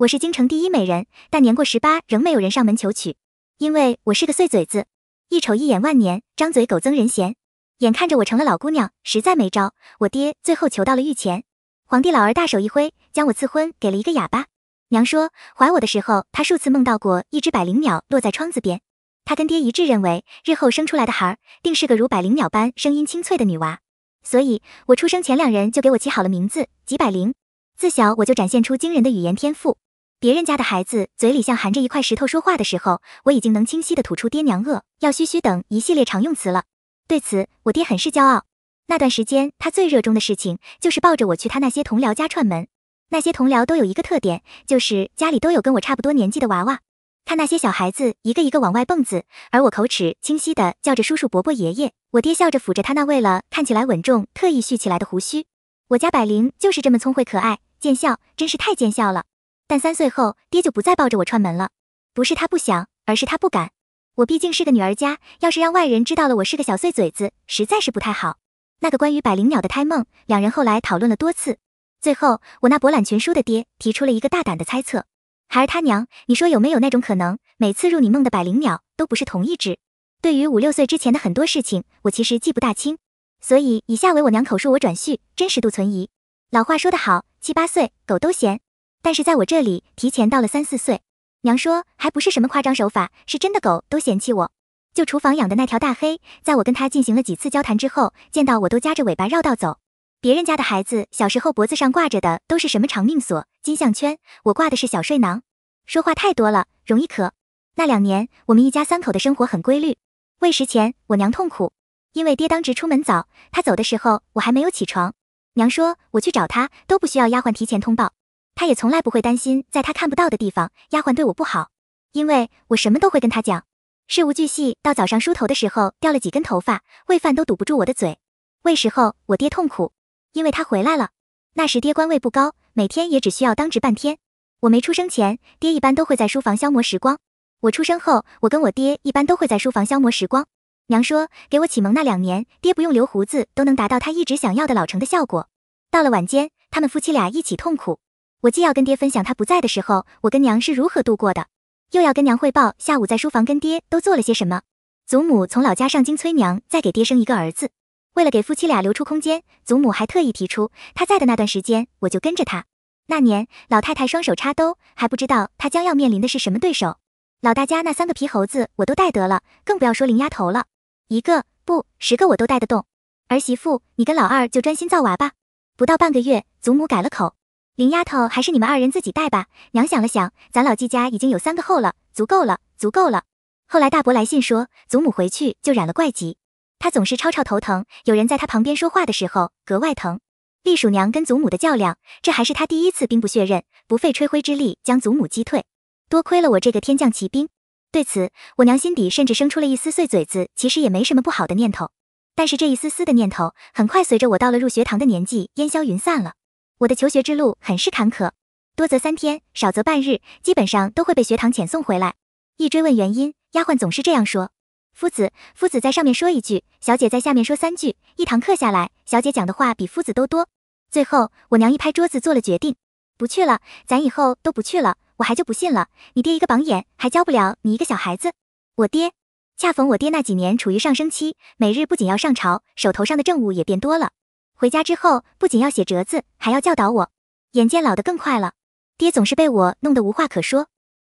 我是京城第一美人，但年过十八仍没有人上门求娶，因为我是个碎嘴子，一瞅一眼万年，张嘴狗憎人嫌。眼看着我成了老姑娘，实在没招，我爹最后求到了御前，皇帝老儿大手一挥，将我赐婚给了一个哑巴。娘说怀我的时候，她数次梦到过一只百灵鸟落在窗子边，她跟爹一致认为日后生出来的孩儿定是个如百灵鸟般声音清脆的女娃，所以我出生前两人就给我起好了名字，叫百灵。自小我就展现出惊人的语言天赋。别人家的孩子嘴里像含着一块石头说话的时候，我已经能清晰的吐出“爹娘饿要嘘嘘”等一系列常用词了。对此，我爹很是骄傲。那段时间，他最热衷的事情就是抱着我去他那些同僚家串门。那些同僚都有一个特点，就是家里都有跟我差不多年纪的娃娃。看那些小孩子一个一个往外蹦子，而我口齿清晰的叫着叔叔、伯伯、爷爷，我爹笑着抚着他那为了看起来稳重特意蓄起来的胡须。我家百灵就是这么聪慧可爱，见笑，真是太见笑了。但三岁后，爹就不再抱着我串门了，不是他不想，而是他不敢。我毕竟是个女儿家，要是让外人知道了我是个小碎嘴子，实在是不太好。那个关于百灵鸟的胎梦，两人后来讨论了多次，最后我那博览群书的爹提出了一个大胆的猜测：孩儿他娘，你说有没有那种可能，每次入你梦的百灵鸟都不是同一只？对于五六岁之前的很多事情，我其实记不大清，所以以下为我娘口述，我转述，真实度存疑。老话说得好，七八岁狗都嫌。但是在我这里提前到了三四岁，娘说还不是什么夸张手法，是真的狗都嫌弃我。就厨房养的那条大黑，在我跟他进行了几次交谈之后，见到我都夹着尾巴绕道走。别人家的孩子小时候脖子上挂着的都是什么长命锁、金项圈，我挂的是小睡囊。说话太多了，容易渴。那两年我们一家三口的生活很规律，喂食前我娘痛苦，因为爹当值出门早，他走的时候我还没有起床。娘说我去找他都不需要丫鬟提前通报。他也从来不会担心，在他看不到的地方，丫鬟对我不好，因为我什么都会跟他讲，事无巨细。到早上梳头的时候，掉了几根头发，喂饭都堵不住我的嘴。喂时候，我爹痛苦，因为他回来了。那时爹官位不高，每天也只需要当值半天。我没出生前，爹一般都会在书房消磨时光。我出生后，我跟我爹一般都会在书房消磨时光。娘说，给我启蒙那两年，爹不用留胡子都能达到他一直想要的老成的效果。到了晚间，他们夫妻俩一起痛苦。我既要跟爹分享他不在的时候，我跟娘是如何度过的，又要跟娘汇报下午在书房跟爹都做了些什么。祖母从老家上京催娘再给爹生一个儿子，为了给夫妻俩留出空间，祖母还特意提出她在的那段时间我就跟着她。那年老太太双手插兜，还不知道她将要面临的是什么对手。老大家那三个皮猴子我都带得了，更不要说林丫头了，一个不十个我都带得动。儿媳妇，你跟老二就专心造娃吧。不到半个月，祖母改了口。林丫头，还是你们二人自己带吧。娘想了想，咱老季家已经有三个后了，足够了，足够了。后来大伯来信说，祖母回去就染了怪疾，她总是吵吵头疼，有人在她旁边说话的时候格外疼。栗鼠娘跟祖母的较量，这还是她第一次兵不血刃、不费吹灰之力将祖母击退，多亏了我这个天降奇兵。对此，我娘心底甚至生出了一丝碎嘴子，其实也没什么不好的念头。但是这一丝丝的念头，很快随着我到了入学堂的年纪，烟消云散了。我的求学之路很是坎坷，多则三天，少则半日，基本上都会被学堂遣送回来。一追问原因，丫鬟总是这样说：“夫子，夫子在上面说一句，小姐在下面说三句，一堂课下来，小姐讲的话比夫子都多。”最后，我娘一拍桌子做了决定，不去了，咱以后都不去了。我还就不信了，你爹一个榜眼，还教不了你一个小孩子。我爹，恰逢我爹那几年处于上升期，每日不仅要上朝，手头上的政务也变多了。回家之后，不仅要写折子，还要教导我。眼见老得更快了，爹总是被我弄得无话可说。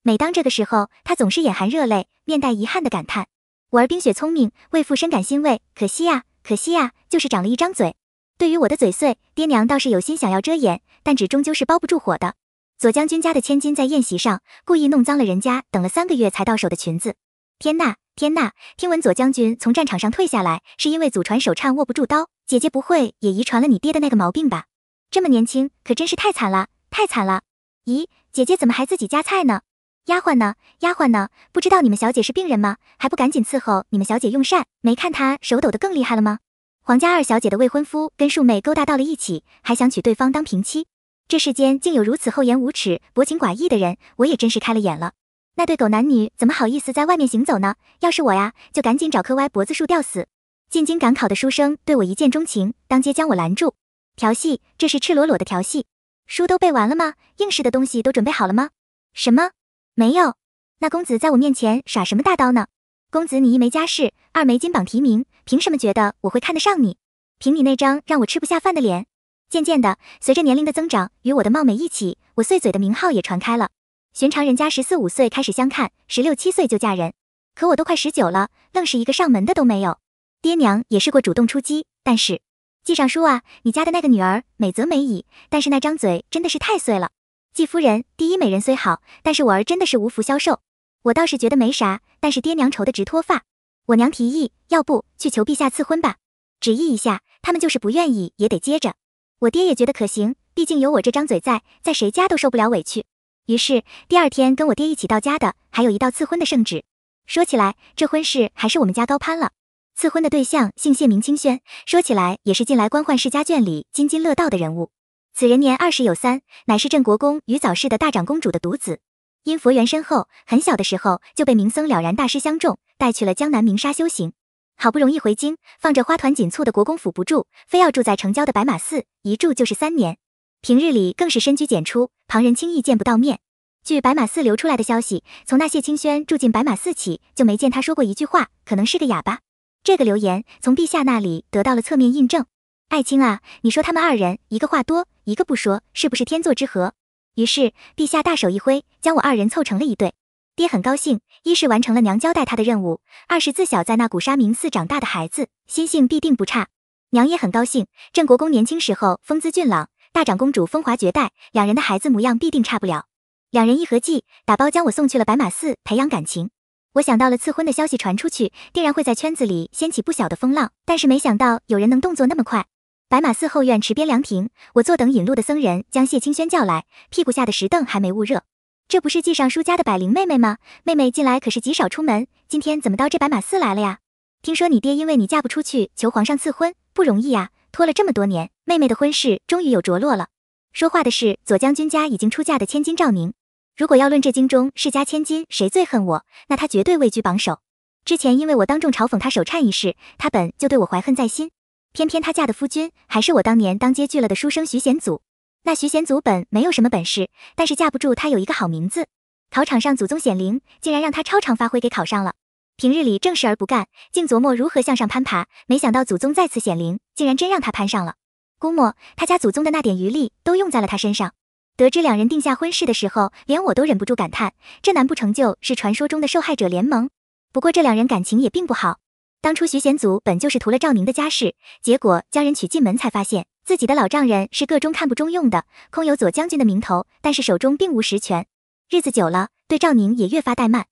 每当这个时候，他总是眼含热泪，面带遗憾地感叹：“我儿冰雪聪明，为父深感欣慰。可惜呀，可惜呀，就是长了一张嘴。”对于我的嘴碎，爹娘倒是有心想要遮掩，但纸终究是包不住火的。左将军家的千金在宴席上故意弄脏了人家等了三个月才到手的裙子。天呐，天呐！听闻左将军从战场上退下来，是因为祖传手颤握不住刀。姐姐不会也遗传了你爹的那个毛病吧？这么年轻，可真是太惨了，太惨了！咦，姐姐怎么还自己夹菜呢？丫鬟呢？丫鬟呢？不知道你们小姐是病人吗？还不赶紧伺候你们小姐用膳？没看她手抖得更厉害了吗？皇家二小姐的未婚夫跟庶妹勾搭到了一起，还想娶对方当平妻？这世间竟有如此厚颜无耻、薄情寡义的人，我也真是开了眼了。那对狗男女怎么好意思在外面行走呢？要是我呀，就赶紧找棵歪脖子树吊死。进京赶考的书生对我一见钟情，当街将我拦住调戏，这是赤裸裸的调戏。书都背完了吗？应试的东西都准备好了吗？什么没有？那公子在我面前耍什么大刀呢？公子，你一没家世，二没金榜题名，凭什么觉得我会看得上你？凭你那张让我吃不下饭的脸。渐渐的，随着年龄的增长，与我的貌美一起，我碎嘴的名号也传开了。寻常人家十四五岁开始相看，十六七岁就嫁人，可我都快十九了，愣是一个上门的都没有。爹娘也试过主动出击，但是季尚书啊，你家的那个女儿美则美矣，但是那张嘴真的是太碎了。季夫人第一美人虽好，但是我儿真的是无福消受。我倒是觉得没啥，但是爹娘愁得直脱发。我娘提议，要不去求陛下赐婚吧，旨意一下，他们就是不愿意也得接着。我爹也觉得可行，毕竟有我这张嘴在，在谁家都受不了委屈。于是第二天跟我爹一起到家的，还有一道赐婚的圣旨。说起来，这婚事还是我们家高攀了。赐婚的对象姓谢名清轩，说起来也是近来官宦世家眷里津津乐道的人物。此人年二十有三，乃是镇国公与早逝的大长公主的独子。因佛缘深厚，很小的时候就被名僧了然大师相中，带去了江南名沙修行。好不容易回京，放着花团锦簇的国公府不住，非要住在城郊的白马寺，一住就是三年。平日里更是深居简出，旁人轻易见不到面。据白马寺流出来的消息，从那谢清轩住进白马寺起，就没见他说过一句话，可能是个哑巴。这个留言从陛下那里得到了侧面印证，爱卿啊，你说他们二人，一个话多，一个不说，是不是天作之合？于是陛下大手一挥，将我二人凑成了一对。爹很高兴，一是完成了娘交代他的任务，二是自小在那古刹名寺长大的孩子，心性必定不差。娘也很高兴，镇国公年轻时候风姿俊朗，大长公主风华绝代，两人的孩子模样必定差不了。两人一合计，打包将我送去了白马寺培养感情。我想到了赐婚的消息传出去，定然会在圈子里掀起不小的风浪。但是没想到有人能动作那么快。白马寺后院池边凉亭，我坐等引路的僧人将谢清轩叫来。屁股下的石凳还没焐热，这不是季尚书家的百灵妹妹吗？妹妹近来可是极少出门，今天怎么到这白马寺来了呀？听说你爹因为你嫁不出去，求皇上赐婚，不容易呀，拖了这么多年，妹妹的婚事终于有着落了。说话的是左将军家已经出嫁的千金赵宁。如果要论这京中世家千金谁最恨我，那她绝对位居榜首。之前因为我当众嘲讽她手颤一事，她本就对我怀恨在心。偏偏她嫁的夫君还是我当年当街拒了的书生徐贤祖。那徐贤祖本没有什么本事，但是架不住他有一个好名字。考场上祖宗显灵，竟然让他超常发挥给考上了。平日里正事而不干，竟琢磨如何向上攀爬。没想到祖宗再次显灵，竟然真让他攀上了。估摸他家祖宗的那点余力都用在了他身上。得知两人定下婚事的时候，连我都忍不住感叹，这难不成就，是传说中的受害者联盟？不过这两人感情也并不好。当初徐贤祖本就是图了赵宁的家世，结果将人娶进门，才发现自己的老丈人是个中看不中用的，空有左将军的名头，但是手中并无实权。日子久了，对赵宁也越发怠慢。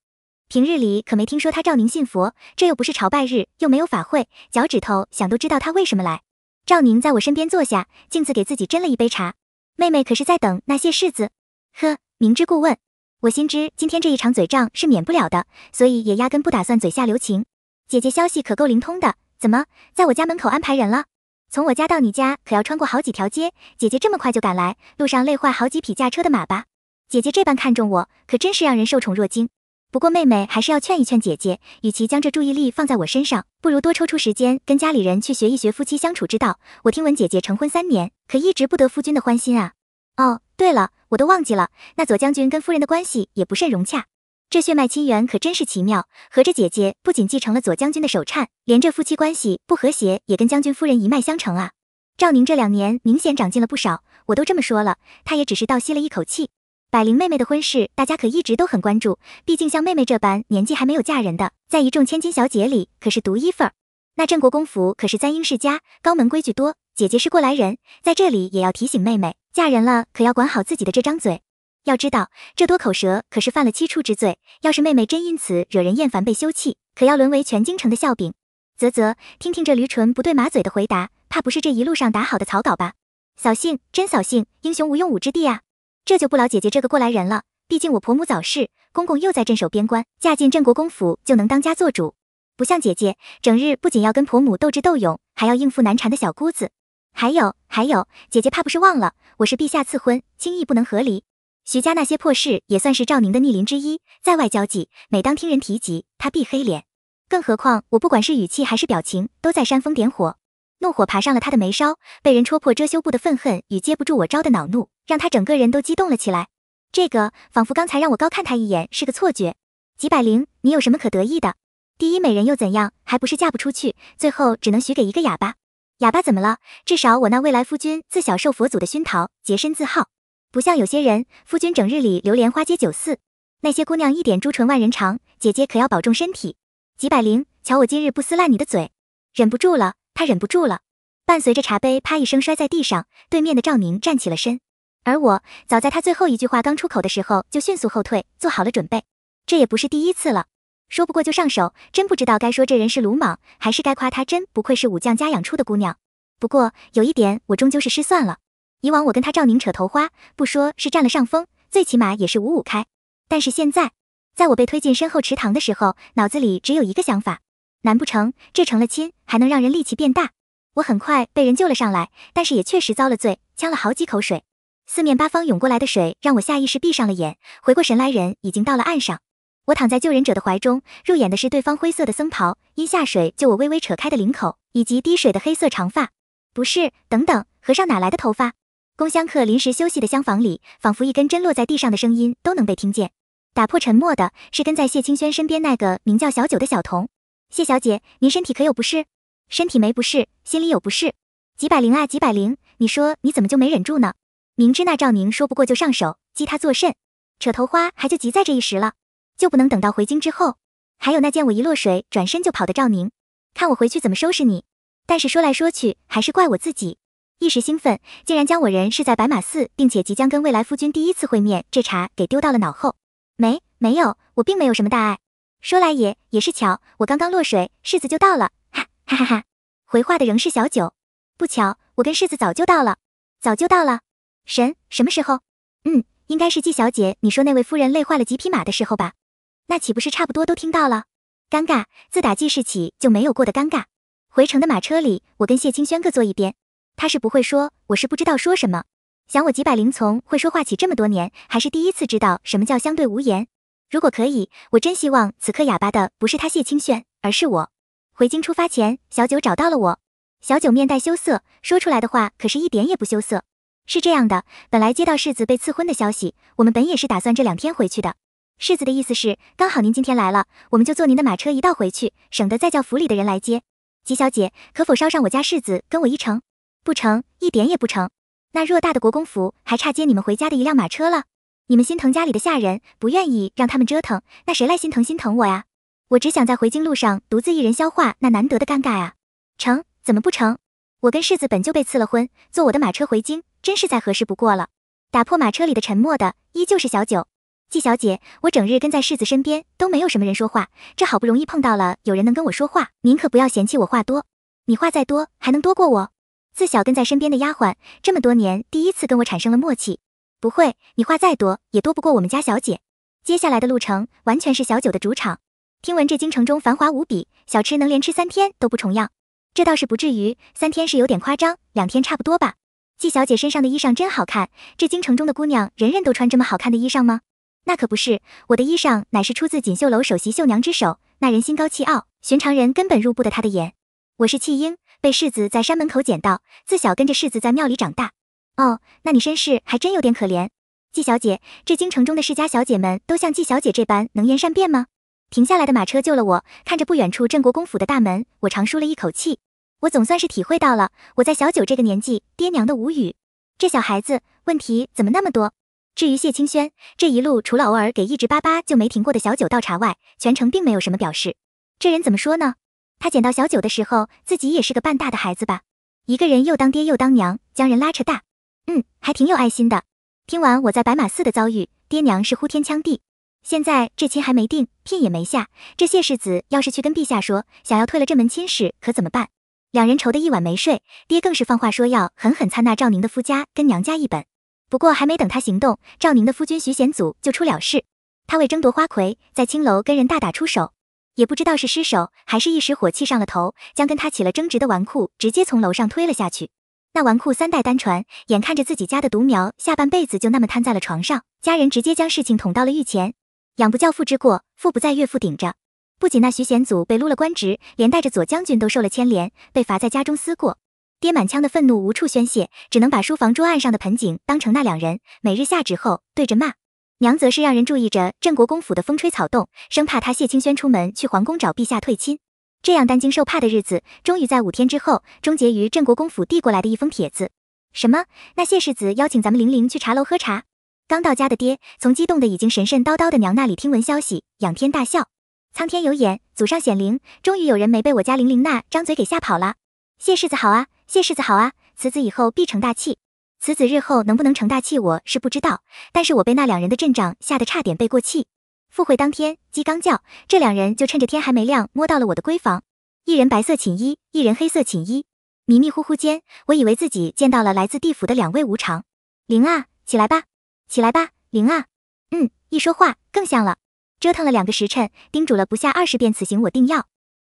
平日里可没听说他赵宁信佛，这又不是朝拜日，又没有法会，脚趾头想都知道他为什么来。赵宁在我身边坐下，径自给自己斟了一杯茶。妹妹可是在等那些柿子，呵，明知故问。我心知今天这一场嘴仗是免不了的，所以也压根不打算嘴下留情。姐姐消息可够灵通的，怎么在我家门口安排人了？从我家到你家可要穿过好几条街，姐姐这么快就赶来，路上累坏好几匹驾车的马吧？姐姐这般看重我，可真是让人受宠若惊。不过妹妹还是要劝一劝姐姐，与其将这注意力放在我身上，不如多抽出时间跟家里人去学一学夫妻相处之道。我听闻姐姐成婚三年，可一直不得夫君的欢心啊。哦，对了，我都忘记了，那左将军跟夫人的关系也不甚融洽。这血脉亲缘可真是奇妙，合着姐姐不仅继承了左将军的手颤，连这夫妻关系不和谐也跟将军夫人一脉相承啊。赵宁这两年明显长进了不少，我都这么说了，他也只是倒吸了一口气。百灵妹妹的婚事，大家可一直都很关注。毕竟像妹妹这般年纪还没有嫁人的，在一众千金小姐里可是独一份儿。那镇国公府可是簪缨世家，高门规矩多。姐姐是过来人，在这里也要提醒妹妹，嫁人了可要管好自己的这张嘴。要知道，这多口舌可是犯了七出之罪。要是妹妹真因此惹人厌烦，被休弃，可要沦为全京城的笑柄。啧啧，听听这驴唇不对马嘴的回答，怕不是这一路上打好的草稿吧？扫兴，真扫兴，英雄无用武之地啊！这就不劳姐姐这个过来人了。毕竟我婆母早逝，公公又在镇守边关，嫁进镇国公府就能当家做主，不像姐姐，整日不仅要跟婆母斗智斗勇，还要应付难缠的小姑子。还有还有，姐姐怕不是忘了，我是陛下赐婚，轻易不能和离。徐家那些破事也算是赵宁的逆鳞之一，在外交际，每当听人提及，他必黑脸。更何况我不管是语气还是表情，都在煽风点火，怒火爬上了他的眉梢，被人戳破遮羞布的愤恨与接不住我招的恼怒。让他整个人都激动了起来，这个仿佛刚才让我高看他一眼是个错觉。几百灵，你有什么可得意的？第一美人又怎样，还不是嫁不出去，最后只能许给一个哑巴。哑巴怎么了？至少我那未来夫君自小受佛祖的熏陶，洁身自好，不像有些人，夫君整日里流连花街酒肆，那些姑娘一点朱唇万人长。姐姐可要保重身体。几百灵，瞧我今日不撕烂你的嘴！忍不住了，他忍不住了，伴随着茶杯啪一声摔在地上，对面的赵宁站起了身。而我早在他最后一句话刚出口的时候，就迅速后退，做好了准备。这也不是第一次了。说不过就上手，真不知道该说这人是鲁莽，还是该夸他真不愧是武将家养出的姑娘。不过有一点，我终究是失算了。以往我跟他赵宁扯头花，不说是占了上风，最起码也是五五开。但是现在，在我被推进身后池塘的时候，脑子里只有一个想法：难不成这成了亲，还能让人力气变大？我很快被人救了上来，但是也确实遭了罪，呛了好几口水。四面八方涌过来的水让我下意识闭上了眼，回过神来，人已经到了岸上。我躺在救人者的怀中，入眼的是对方灰色的僧袍，因下水救我微微扯开的领口，以及滴水的黑色长发。不是，等等，和尚哪来的头发？宫香客临时休息的厢房里，仿佛一根针落在地上的声音都能被听见。打破沉默的是跟在谢清轩身边那个名叫小九的小童。谢小姐，您身体可有不适？身体没不适，心里有不适。几百零啊，几百零，你说你怎么就没忍住呢？明知那赵宁说不过就上手，激他作甚？扯头花还就急在这一时了，就不能等到回京之后？还有那见我一落水转身就跑的赵宁，看我回去怎么收拾你！但是说来说去还是怪我自己，一时兴奋，竟然将我人是在白马寺，并且即将跟未来夫君第一次会面这茬给丢到了脑后。没没有，我并没有什么大碍。说来也也是巧，我刚刚落水，世子就到了。哈哈哈哈！回话的仍是小九。不巧，我跟世子早就到了，早就到了。神什么时候？嗯，应该是季小姐你说那位夫人累坏了几匹马的时候吧？那岂不是差不多都听到了？尴尬，自打记事起就没有过的尴尬。回城的马车里，我跟谢清轩各坐一边，他是不会说，我是不知道说什么。想我几百灵从会说话起这么多年，还是第一次知道什么叫相对无言。如果可以，我真希望此刻哑巴的不是他谢清轩，而是我。回京出发前，小九找到了我。小九面带羞涩，说出来的话可是一点也不羞涩。是这样的，本来接到世子被赐婚的消息，我们本也是打算这两天回去的。世子的意思是，刚好您今天来了，我们就坐您的马车一道回去，省得再叫府里的人来接。吉小姐，可否捎上我家世子跟我一程？不成，一点也不成。那偌大的国公府，还差接你们回家的一辆马车了。你们心疼家里的下人，不愿意让他们折腾，那谁来心疼心疼我呀？我只想在回京路上独自一人消化那难得的尴尬啊！成，怎么不成？我跟世子本就被赐了婚，坐我的马车回京。真是再合适不过了。打破马车里的沉默的依旧是小九，季小姐，我整日跟在世子身边都没有什么人说话，这好不容易碰到了有人能跟我说话，您可不要嫌弃我话多。你话再多还能多过我？自小跟在身边的丫鬟，这么多年第一次跟我产生了默契。不会，你话再多也多不过我们家小姐。接下来的路程完全是小九的主场。听闻这京城中繁华无比，小吃能连吃三天都不重样，这倒是不至于，三天是有点夸张，两天差不多吧。季小姐身上的衣裳真好看，这京城中的姑娘，人人都穿这么好看的衣裳吗？那可不是，我的衣裳乃是出自锦绣楼首席绣娘之手，那人心高气傲，寻常人根本入不得她的眼。我是弃婴，被世子在山门口捡到，自小跟着世子在庙里长大。哦，那你身世还真有点可怜。季小姐，这京城中的世家小姐们都像季小姐这般能言善辩吗？停下来的马车救了我，看着不远处镇国公府的大门，我长舒了一口气。我总算是体会到了，我在小九这个年纪，爹娘的无语。这小孩子问题怎么那么多？至于谢清轩，这一路除了偶尔给一直叭叭就没停过的小九倒茶外，全程并没有什么表示。这人怎么说呢？他捡到小九的时候，自己也是个半大的孩子吧？一个人又当爹又当娘，将人拉扯大，嗯，还挺有爱心的。听完我在白马寺的遭遇，爹娘是呼天抢地。现在这亲还没定，聘也没下，这谢世子要是去跟陛下说想要退了这门亲事，可怎么办？两人愁得一晚没睡，爹更是放话说要狠狠参那赵宁的夫家跟娘家一本。不过还没等他行动，赵宁的夫君徐显祖就出了事。他为争夺花魁，在青楼跟人大打出手，也不知道是失手，还是一时火气上了头，将跟他起了争执的纨绔直接从楼上推了下去。那纨绔三代单传，眼看着自己家的独苗下半辈子就那么瘫在了床上，家人直接将事情捅到了御前。养不教父之过，父不在岳父顶着。不仅那徐显祖被撸了官职，连带着左将军都受了牵连，被罚在家中思过。爹满腔的愤怒无处宣泄，只能把书房桌案上的盆景当成那两人，每日下旨后对着骂。娘则是让人注意着镇国公府的风吹草动，生怕他谢清轩出门去皇宫找陛下退亲。这样担惊受怕的日子，终于在五天之后终结于镇国公府递过来的一封帖子。什么？那谢世子邀请咱们玲玲去茶楼喝茶？刚到家的爹从激动的已经神神叨叨的娘那里听闻消息，仰天大笑。苍天有眼，祖上显灵，终于有人没被我家玲玲那张嘴给吓跑了。谢世子好啊，谢世子好啊，此子以后必成大器。此子日后能不能成大器，我是不知道。但是我被那两人的阵仗吓得差点背过气。赴会当天，鸡刚叫，这两人就趁着天还没亮摸到了我的闺房，一人白色寝衣，一人黑色寝衣。迷迷糊糊间，我以为自己见到了来自地府的两位无常。灵啊，起来吧，起来吧，灵啊。嗯，一说话更像了。折腾了两个时辰，叮嘱了不下二十遍，此行我定要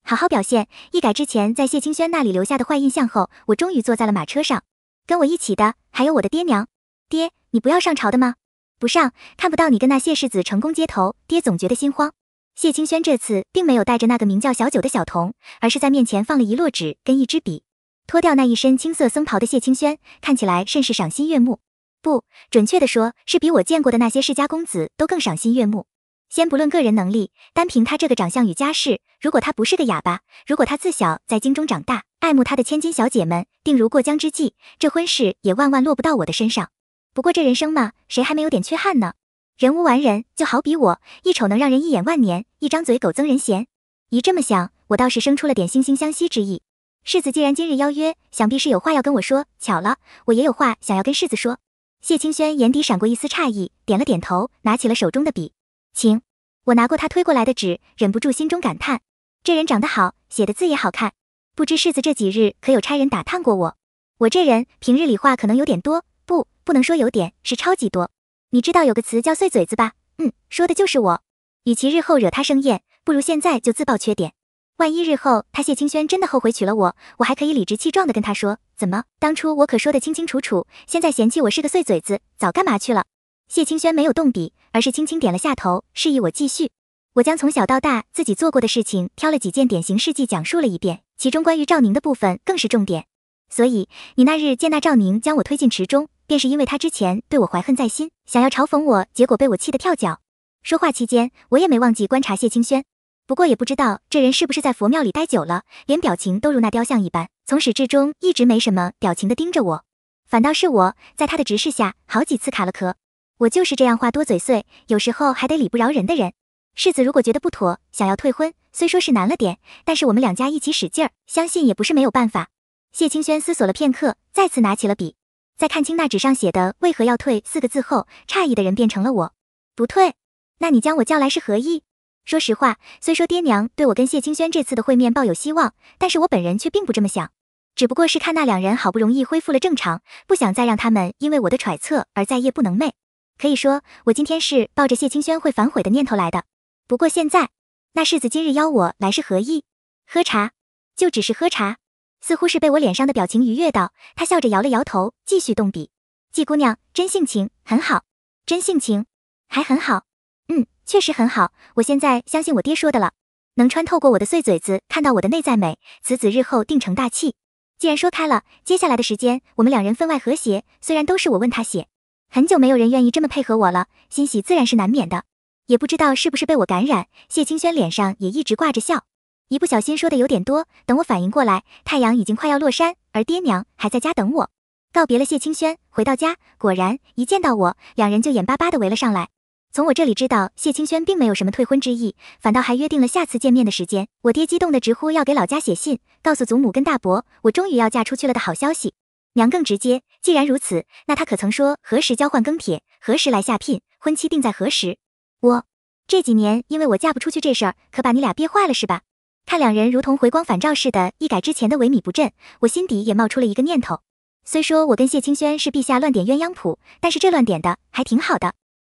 好好表现，一改之前在谢清轩那里留下的坏印象后，我终于坐在了马车上。跟我一起的还有我的爹娘。爹，你不要上朝的吗？不上，看不到你跟那谢世子成功接头，爹总觉得心慌。谢清轩这次并没有带着那个名叫小九的小童，而是在面前放了一摞纸跟一支笔。脱掉那一身青色僧袍的谢清轩看起来甚是赏心悦目，不准确的说，是比我见过的那些世家公子都更赏心悦目。先不论个人能力，单凭他这个长相与家世，如果他不是个哑巴，如果他自小在京中长大，爱慕他的千金小姐们定如过江之鲫，这婚事也万万落不到我的身上。不过这人生嘛，谁还没有点缺憾呢？人无完人，就好比我一丑能让人一眼万年，一张嘴狗憎人嫌。一这么想，我倒是生出了点惺惺相惜之意。世子既然今日邀约，想必是有话要跟我说。巧了，我也有话想要跟世子说。谢清轩眼底闪过一丝诧异，点了点头，拿起了手中的笔。请，我拿过他推过来的纸，忍不住心中感叹，这人长得好，写的字也好看。不知世子这几日可有差人打探过我？我这人平日里话可能有点多，不，不能说有点，是超级多。你知道有个词叫碎嘴子吧？嗯，说的就是我。与其日后惹他生厌，不如现在就自曝缺点。万一日后他谢清轩真的后悔娶了我，我还可以理直气壮的跟他说，怎么当初我可说得清清楚楚，现在嫌弃我是个碎嘴子，早干嘛去了？谢清轩没有动笔，而是轻轻点了下头，示意我继续。我将从小到大自己做过的事情挑了几件典型事迹讲述了一遍，其中关于赵宁的部分更是重点。所以你那日见那赵宁将我推进池中，便是因为他之前对我怀恨在心，想要嘲讽我，结果被我气得跳脚。说话期间，我也没忘记观察谢清轩，不过也不知道这人是不是在佛庙里待久了，连表情都如那雕像一般，从始至终一直没什么表情的盯着我，反倒是我在他的直视下，好几次卡了壳。我就是这样话多嘴碎，有时候还得理不饶人的人。世子如果觉得不妥，想要退婚，虽说是难了点，但是我们两家一起使劲儿，相信也不是没有办法。谢清轩思索了片刻，再次拿起了笔，在看清那纸上写的“为何要退”四个字后，诧异的人变成了我。不退？那你将我叫来是何意？说实话，虽说爹娘对我跟谢清轩这次的会面抱有希望，但是我本人却并不这么想。只不过是看那两人好不容易恢复了正常，不想再让他们因为我的揣测而再夜不能寐。可以说，我今天是抱着谢清轩会反悔的念头来的。不过现在，那世子今日邀我来是何意？喝茶，就只是喝茶。似乎是被我脸上的表情愉悦到，他笑着摇了摇头，继续动笔。季姑娘真性情很好，真性情还很好。嗯，确实很好。我现在相信我爹说的了，能穿透过我的碎嘴子看到我的内在美，此子日后定成大器。既然说开了，接下来的时间我们两人分外和谐，虽然都是我问他写。很久没有人愿意这么配合我了，欣喜自然是难免的。也不知道是不是被我感染，谢清轩脸上也一直挂着笑。一不小心说的有点多，等我反应过来，太阳已经快要落山，而爹娘还在家等我。告别了谢清轩，回到家，果然一见到我，两人就眼巴巴的围了上来。从我这里知道，谢清轩并没有什么退婚之意，反倒还约定了下次见面的时间。我爹激动的直呼要给老家写信，告诉祖母跟大伯，我终于要嫁出去了的好消息。娘更直接，既然如此，那他可曾说何时交换庚帖，何时来下聘，婚期定在何时？我这几年因为我嫁不出去这事儿，可把你俩憋坏了是吧？看两人如同回光返照似的，一改之前的萎靡不振，我心底也冒出了一个念头。虽说我跟谢清轩是陛下乱点鸳鸯谱，但是这乱点的还挺好的。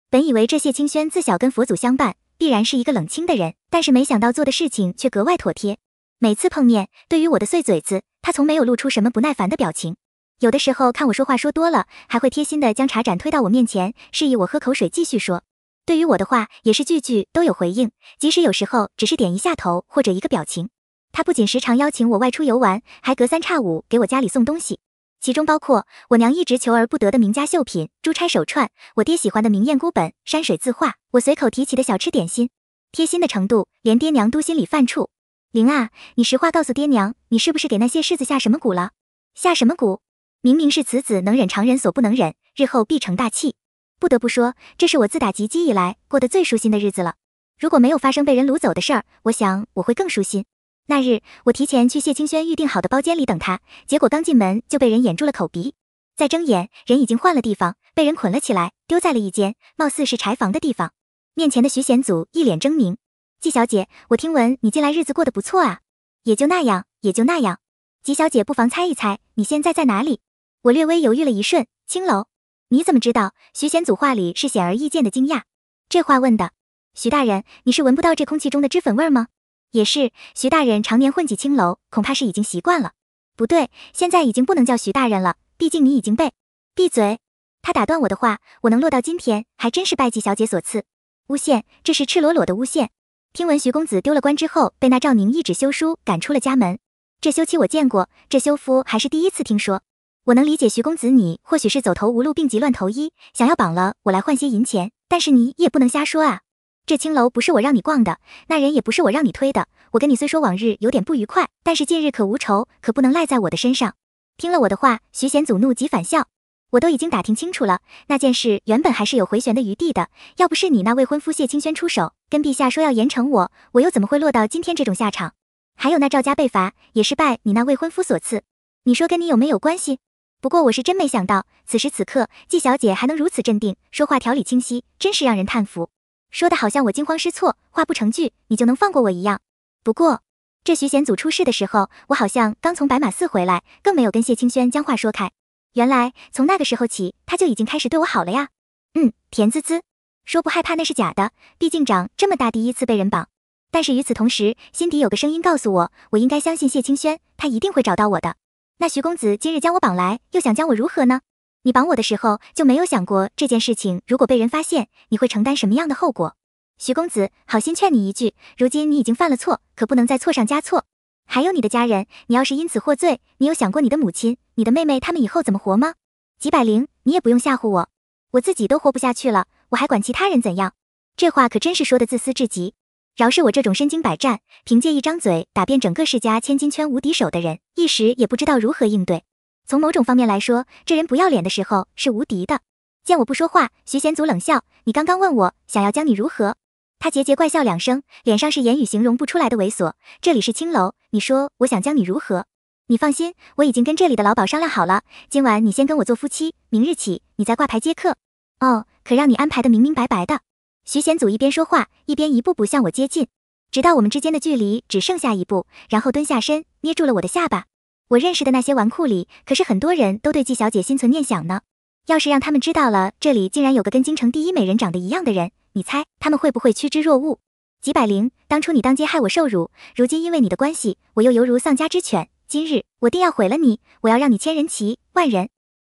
本以为这谢清轩自小跟佛祖相伴，必然是一个冷清的人，但是没想到做的事情却格外妥帖。每次碰面，对于我的碎嘴子，他从没有露出什么不耐烦的表情。有的时候看我说话说多了，还会贴心的将茶盏推到我面前，示意我喝口水继续说。对于我的话，也是句句都有回应，即使有时候只是点一下头或者一个表情。他不仅时常邀请我外出游玩，还隔三差五给我家里送东西，其中包括我娘一直求而不得的名家绣品、珠钗手串，我爹喜欢的明艳孤本、山水字画，我随口提起的小吃点心。贴心的程度，连爹娘都心里犯怵。灵啊，你实话告诉爹娘，你是不是给那些柿子下什么蛊了？下什么蛊？明明是此子能忍常人所不能忍，日后必成大器。不得不说，这是我自打及笄以来过得最舒心的日子了。如果没有发生被人掳走的事儿，我想我会更舒心。那日，我提前去谢清轩预定好的包间里等他，结果刚进门就被人掩住了口鼻。再睁眼，人已经换了地方，被人捆了起来，丢在了一间貌似是柴房的地方。面前的徐贤祖一脸狰狞：“季小姐，我听闻你近来日子过得不错啊，也就那样，也就那样。季小姐不妨猜一猜，你现在在哪里？”我略微犹豫了一瞬，青楼，你怎么知道？徐贤祖话里是显而易见的惊讶。这话问的，徐大人，你是闻不到这空气中的脂粉味吗？也是，徐大人常年混迹青楼，恐怕是已经习惯了。不对，现在已经不能叫徐大人了，毕竟你已经被……闭嘴！他打断我的话。我能落到今天，还真是拜祭小姐所赐。诬陷，这是赤裸裸的诬陷。听闻徐公子丢了官之后，被那赵宁一纸休书赶出了家门。这休妻我见过，这休夫还是第一次听说。我能理解徐公子，你或许是走投无路，病急乱投医，想要绑了我来换些银钱。但是你也不能瞎说啊，这青楼不是我让你逛的，那人也不是我让你推的。我跟你虽说往日有点不愉快，但是近日可无仇，可不能赖在我的身上。听了我的话，徐贤祖怒极反笑。我都已经打听清楚了，那件事原本还是有回旋的余地的。要不是你那未婚夫谢清轩出手，跟陛下说要严惩我，我又怎么会落到今天这种下场？还有那赵家被罚，也是拜你那未婚夫所赐。你说跟你有没有关系？不过我是真没想到，此时此刻季小姐还能如此镇定，说话条理清晰，真是让人叹服。说的好像我惊慌失措，话不成句，你就能放过我一样。不过这徐贤祖出事的时候，我好像刚从白马寺回来，更没有跟谢清轩将话说开。原来从那个时候起，他就已经开始对我好了呀。嗯，甜滋滋。说不害怕那是假的，毕竟长这么大第一次被人绑。但是与此同时，心底有个声音告诉我，我应该相信谢清轩，他一定会找到我的。那徐公子今日将我绑来，又想将我如何呢？你绑我的时候，就没有想过这件事情如果被人发现，你会承担什么样的后果？徐公子，好心劝你一句，如今你已经犯了错，可不能再错上加错。还有你的家人，你要是因此获罪，你有想过你的母亲、你的妹妹他们以后怎么活吗？几百灵，你也不用吓唬我，我自己都活不下去了，我还管其他人怎样？这话可真是说的自私至极。饶是我这种身经百战，凭借一张嘴打遍整个世家千金圈无敌手的人，一时也不知道如何应对。从某种方面来说，这人不要脸的时候是无敌的。见我不说话，徐贤祖冷笑：“你刚刚问我想要将你如何？”他桀桀怪笑两声，脸上是言语形容不出来的猥琐。这里是青楼，你说我想将你如何？你放心，我已经跟这里的老鸨商量好了，今晚你先跟我做夫妻，明日起你再挂牌接客。哦，可让你安排的明明白白的。徐贤祖一边说话，一边一步步向我接近，直到我们之间的距离只剩下一步，然后蹲下身，捏住了我的下巴。我认识的那些纨绔里，可是很多人都对季小姐心存念想呢。要是让他们知道了这里竟然有个跟京城第一美人长得一样的人，你猜他们会不会趋之若鹜？季百灵，当初你当街害我受辱，如今因为你的关系，我又犹如丧家之犬。今日我定要毁了你，我要让你千人骑万人。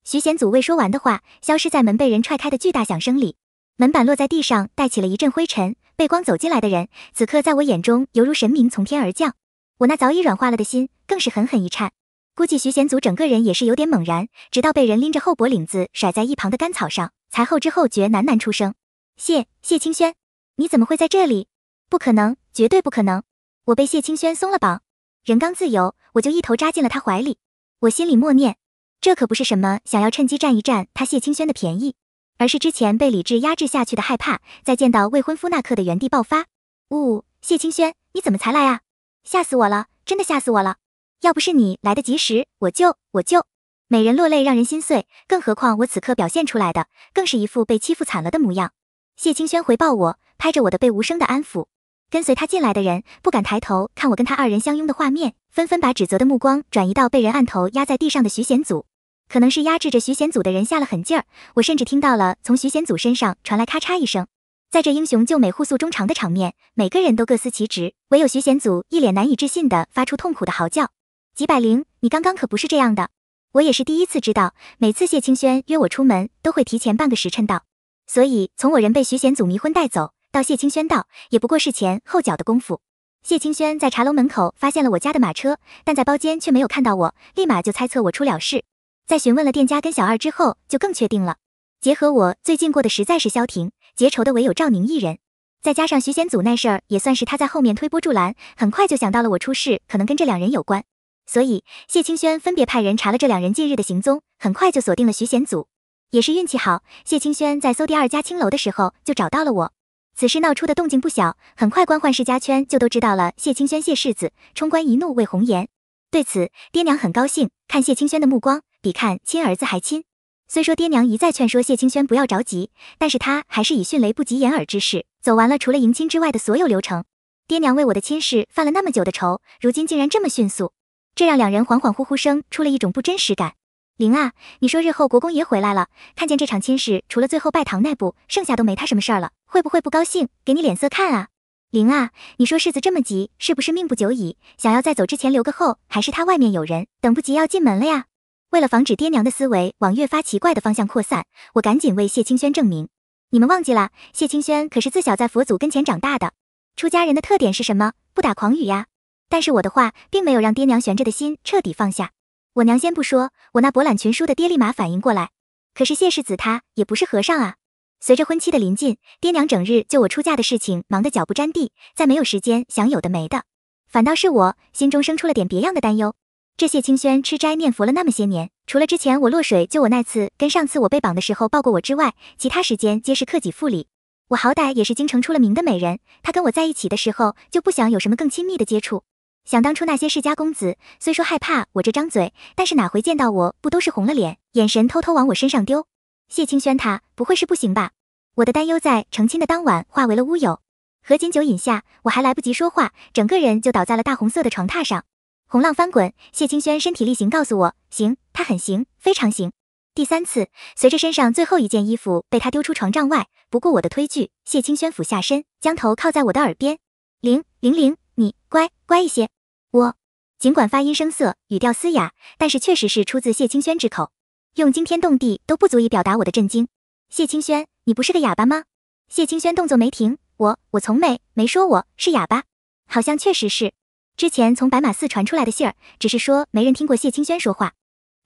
徐贤祖未说完的话，消失在门被人踹开的巨大响声里。门板落在地上，带起了一阵灰尘。背光走进来的人，此刻在我眼中犹如神明从天而降。我那早已软化了的心，更是狠狠一颤。估计徐贤祖整个人也是有点猛然，直到被人拎着后脖领子甩在一旁的干草上，才后知后觉喃喃出声：“谢谢清轩，你怎么会在这里？不可能，绝对不可能！”我被谢清轩松了绑，人刚自由，我就一头扎进了他怀里。我心里默念：这可不是什么想要趁机占一占他谢清轩的便宜。而是之前被理智压制下去的害怕，在见到未婚夫那刻的原地爆发。呜，谢清轩，你怎么才来啊？吓死我了，真的吓死我了！要不是你来得及时，我就我就美人落泪让人心碎，更何况我此刻表现出来的更是一副被欺负惨了的模样。谢清轩回报我，拍着我的背无声的安抚。跟随他进来的人不敢抬头看我跟他二人相拥的画面，纷纷把指责的目光转移到被人按头压在地上的徐贤祖。可能是压制着徐贤祖的人下了狠劲儿，我甚至听到了从徐贤祖身上传来咔嚓一声。在这英雄救美互诉衷肠的场面，每个人都各司其职，唯有徐贤祖一脸难以置信的发出痛苦的嚎叫。吉百灵，你刚刚可不是这样的。我也是第一次知道，每次谢清轩约我出门，都会提前半个时辰到，所以从我人被徐贤祖迷昏带走，到谢清轩到，也不过是前后脚的功夫。谢清轩在茶楼门口发现了我家的马车，但在包间却没有看到我，立马就猜测我出了事。在询问了店家跟小二之后，就更确定了。结合我最近过的实在是消停，结仇的唯有赵宁一人，再加上徐贤祖那事儿，也算是他在后面推波助澜。很快就想到了我出事可能跟这两人有关，所以谢清轩分别派人查了这两人近日的行踪，很快就锁定了徐贤祖。也是运气好，谢清轩在搜第二家青楼的时候就找到了我。此事闹出的动静不小，很快官宦世家圈就都知道了。谢清轩谢世子冲冠一怒为红颜，对此爹娘很高兴，看谢清轩的目光。比看亲儿子还亲，虽说爹娘一再劝说谢清轩不要着急，但是他还是以迅雷不及掩耳之势走完了除了迎亲之外的所有流程。爹娘为我的亲事犯了那么久的愁，如今竟然这么迅速，这让两人恍恍惚惚生出了一种不真实感。灵啊，你说日后国公爷回来了，看见这场亲事，除了最后拜堂那步，剩下都没他什么事儿了，会不会不高兴，给你脸色看啊？灵啊，你说世子这么急，是不是命不久矣？想要在走之前留个后，还是他外面有人等不及要进门了呀？为了防止爹娘的思维往越发奇怪的方向扩散，我赶紧为谢清轩证明。你们忘记了，谢清轩可是自小在佛祖跟前长大的，出家人的特点是什么？不打诳语呀。但是我的话并没有让爹娘悬着的心彻底放下。我娘先不说，我那博览群书的爹立马反应过来。可是谢世子他也不是和尚啊。随着婚期的临近，爹娘整日就我出嫁的事情忙得脚不沾地，再没有时间想有的没的。反倒是我心中生出了点别样的担忧。这谢清轩吃斋念佛了那么些年，除了之前我落水救我那次跟上次我被绑的时候抱过我之外，其他时间皆是克己复礼。我好歹也是京城出了名的美人，他跟我在一起的时候就不想有什么更亲密的接触。想当初那些世家公子虽说害怕我这张嘴，但是哪回见到我不都是红了脸，眼神偷偷往我身上丢？谢清轩他不会是不行吧？我的担忧在成亲的当晚化为了乌有，何锦酒饮下，我还来不及说话，整个人就倒在了大红色的床榻上。红浪翻滚，谢清轩身体力行告诉我，行，他很行，非常行。第三次，随着身上最后一件衣服被他丢出床帐外，不顾我的推拒，谢清轩俯下身，将头靠在我的耳边，零零零，你乖乖一些。我尽管发音生涩，语调嘶哑，但是确实是出自谢清轩之口，用惊天动地都不足以表达我的震惊。谢清轩，你不是个哑巴吗？谢清轩动作没停，我我从没没说我是哑巴，好像确实是。之前从白马寺传出来的信儿，只是说没人听过谢清轩说话，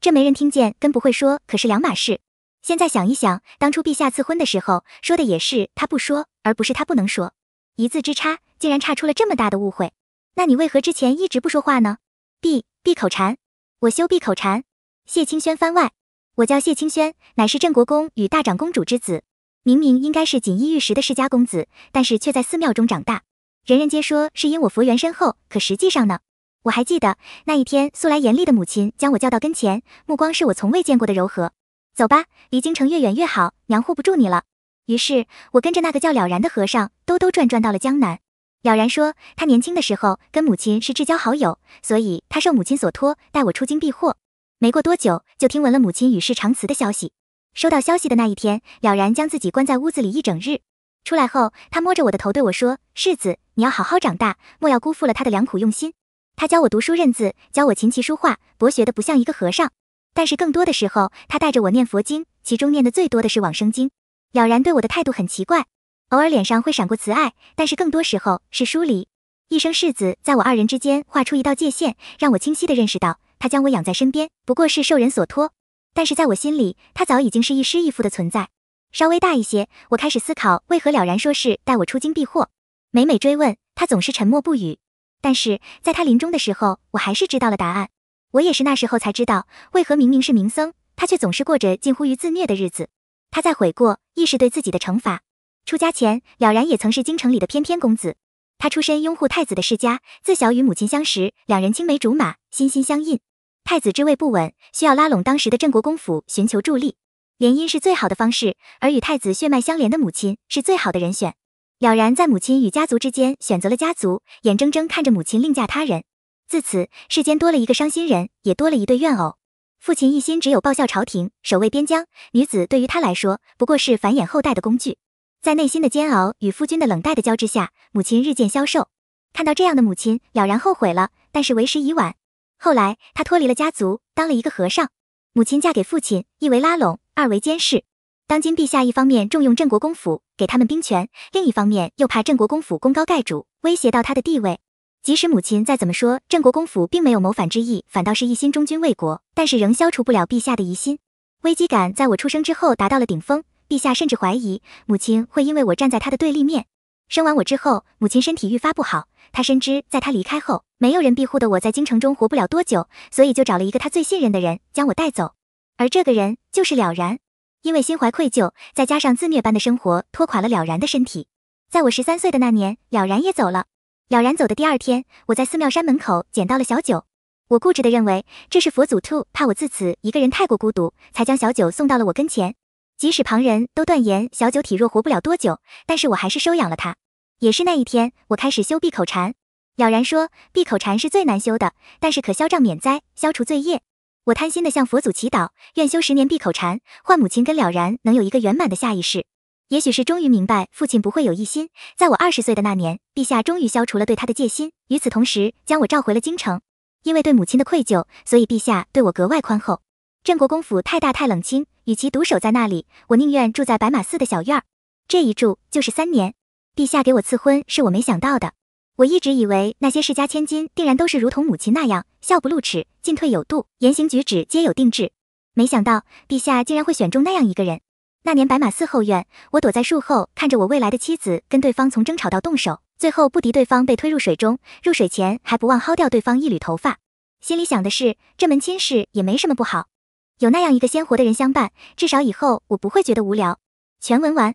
这没人听见跟不会说可是两码事。现在想一想，当初陛下赐婚的时候说的也是他不说，而不是他不能说，一字之差，竟然差出了这么大的误会。那你为何之前一直不说话呢？闭闭口禅，我修闭口禅。谢清轩番外，我叫谢清轩，乃是镇国公与大长公主之子，明明应该是锦衣玉食的世家公子，但是却在寺庙中长大。人人皆说是因我佛缘深厚，可实际上呢？我还记得那一天，素来严厉的母亲将我叫到跟前，目光是我从未见过的柔和。走吧，离京城越远越好，娘护不住你了。于是，我跟着那个叫了然的和尚兜兜转转到了江南。了然说，他年轻的时候跟母亲是至交好友，所以他受母亲所托，带我出京避祸。没过多久，就听闻了母亲与世长辞的消息。收到消息的那一天，了然将自己关在屋子里一整日。出来后，他摸着我的头对我说：“世子，你要好好长大，莫要辜负了他的良苦用心。”他教我读书认字，教我琴棋书画，博学的不像一个和尚。但是更多的时候，他带着我念佛经，其中念的最多的是《往生经》。了然对我的态度很奇怪，偶尔脸上会闪过慈爱，但是更多时候是疏离。一生世子在我二人之间画出一道界限，让我清晰的认识到，他将我养在身边不过是受人所托，但是在我心里，他早已经是一师一父的存在。稍微大一些，我开始思考为何了然说是带我出京避祸。每每追问，他总是沉默不语。但是在他临终的时候，我还是知道了答案。我也是那时候才知道，为何明明是名僧，他却总是过着近乎于自虐的日子。他在悔过，亦是对自己的惩罚。出家前，了然也曾是京城里的翩翩公子。他出身拥护太子的世家，自小与母亲相识，两人青梅竹马，心心相印。太子之位不稳，需要拉拢当时的镇国公府寻求助力。联姻是最好的方式，而与太子血脉相连的母亲是最好的人选。了然在母亲与家族之间选择了家族，眼睁睁看着母亲另嫁他人。自此，世间多了一个伤心人，也多了一对怨偶。父亲一心只有报效朝廷、守卫边疆，女子对于他来说不过是繁衍后代的工具。在内心的煎熬与夫君的冷淡的交织下，母亲日渐消瘦。看到这样的母亲，了然后悔了，但是为时已晚。后来，他脱离了家族，当了一个和尚。母亲嫁给父亲，一为拉拢，二为监视。当今陛下一方面重用镇国公府，给他们兵权，另一方面又怕镇国公府功高盖主，威胁到他的地位。即使母亲再怎么说，镇国公府并没有谋反之意，反倒是一心忠君为国，但是仍消除不了陛下的疑心。危机感在我出生之后达到了顶峰，陛下甚至怀疑母亲会因为我站在他的对立面。生完我之后，母亲身体愈发不好。她深知，在她离开后，没有人庇护的我在京城中活不了多久，所以就找了一个她最信任的人将我带走。而这个人就是了然。因为心怀愧疚，再加上自虐般的生活拖垮了了然的身体。在我十三岁的那年，了然也走了。了然走的第二天，我在寺庙山门口捡到了小九。我固执的认为，这是佛祖兔怕我自此一个人太过孤独，才将小九送到了我跟前。即使旁人都断言小九体弱活不了多久，但是我还是收养了他。也是那一天，我开始修闭口禅。了然说，闭口禅是最难修的，但是可消障免灾，消除罪业。我贪心的向佛祖祈祷，愿修十年闭口禅，换母亲跟了然能有一个圆满的下一世。也许是终于明白父亲不会有异心，在我二十岁的那年，陛下终于消除了对他的戒心，与此同时将我召回了京城。因为对母亲的愧疚，所以陛下对我格外宽厚。镇国公府太大太冷清。与其独守在那里，我宁愿住在白马寺的小院儿。这一住就是三年。陛下给我赐婚是我没想到的。我一直以为那些世家千金定然都是如同母亲那样，笑不露齿，进退有度，言行举止皆有定制。没想到陛下竟然会选中那样一个人。那年白马寺后院，我躲在树后看着我未来的妻子跟对方从争吵到动手，最后不敌对方被推入水中，入水前还不忘薅掉对方一缕头发。心里想的是，这门亲事也没什么不好。有那样一个鲜活的人相伴，至少以后我不会觉得无聊。全文完。